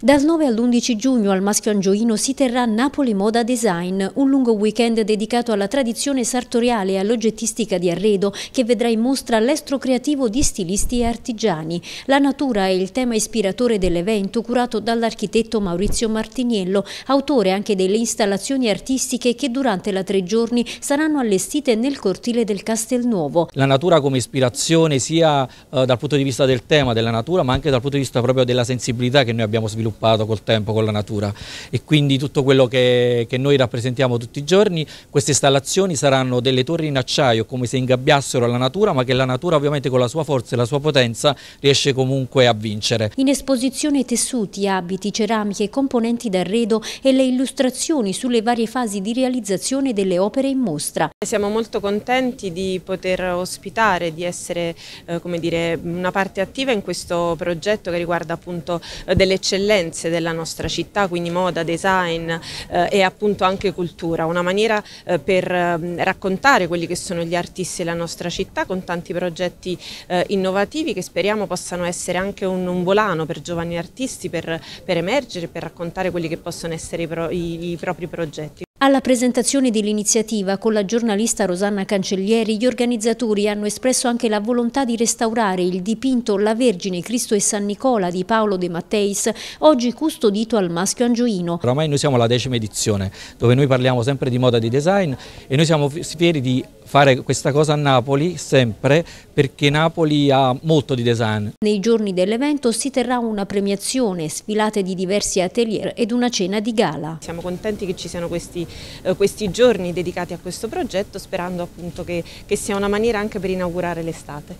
Dal 9 all'11 giugno al Maschio Angioino si terrà Napoli Moda Design, un lungo weekend dedicato alla tradizione sartoriale e all'oggettistica di arredo che vedrà in mostra l'estro creativo di stilisti e artigiani. La natura è il tema ispiratore dell'evento curato dall'architetto Maurizio Martiniello, autore anche delle installazioni artistiche che durante la tre giorni saranno allestite nel cortile del Castelnuovo. La natura come ispirazione sia eh, dal punto di vista del tema della natura ma anche dal punto di vista proprio della sensibilità che noi abbiamo sviluppato sviluppato col tempo, con la natura e quindi tutto quello che, che noi rappresentiamo tutti i giorni, queste installazioni saranno delle torri in acciaio come se ingabbiassero la natura ma che la natura ovviamente con la sua forza e la sua potenza riesce comunque a vincere. In esposizione tessuti, abiti, ceramiche, componenti d'arredo e le illustrazioni sulle varie fasi di realizzazione delle opere in mostra. Siamo molto contenti di poter ospitare, di essere eh, dire, una parte attiva in questo progetto che riguarda appunto eh, delle eccellenze esigenze della nostra città, quindi moda, design eh, e appunto anche cultura, una maniera eh, per eh, raccontare quelli che sono gli artisti della nostra città con tanti progetti eh, innovativi che speriamo possano essere anche un, un volano per giovani artisti per, per, emergere, per raccontare quelli che possono essere i, pro, i, i propri progetti. Alla presentazione dell'iniziativa con la giornalista Rosanna Cancellieri, gli organizzatori hanno espresso anche la volontà di restaurare il dipinto La Vergine, Cristo e San Nicola di Paolo De Matteis, oggi custodito al Maschio Angioino. Oramai noi siamo alla decima edizione, dove noi parliamo sempre di moda di design e noi siamo fieri di fare questa cosa a Napoli sempre perché Napoli ha molto di design. Nei giorni dell'evento si terrà una premiazione, sfilate di diversi atelier ed una cena di gala. Siamo contenti che ci siano questi, eh, questi giorni dedicati a questo progetto sperando appunto che, che sia una maniera anche per inaugurare l'estate.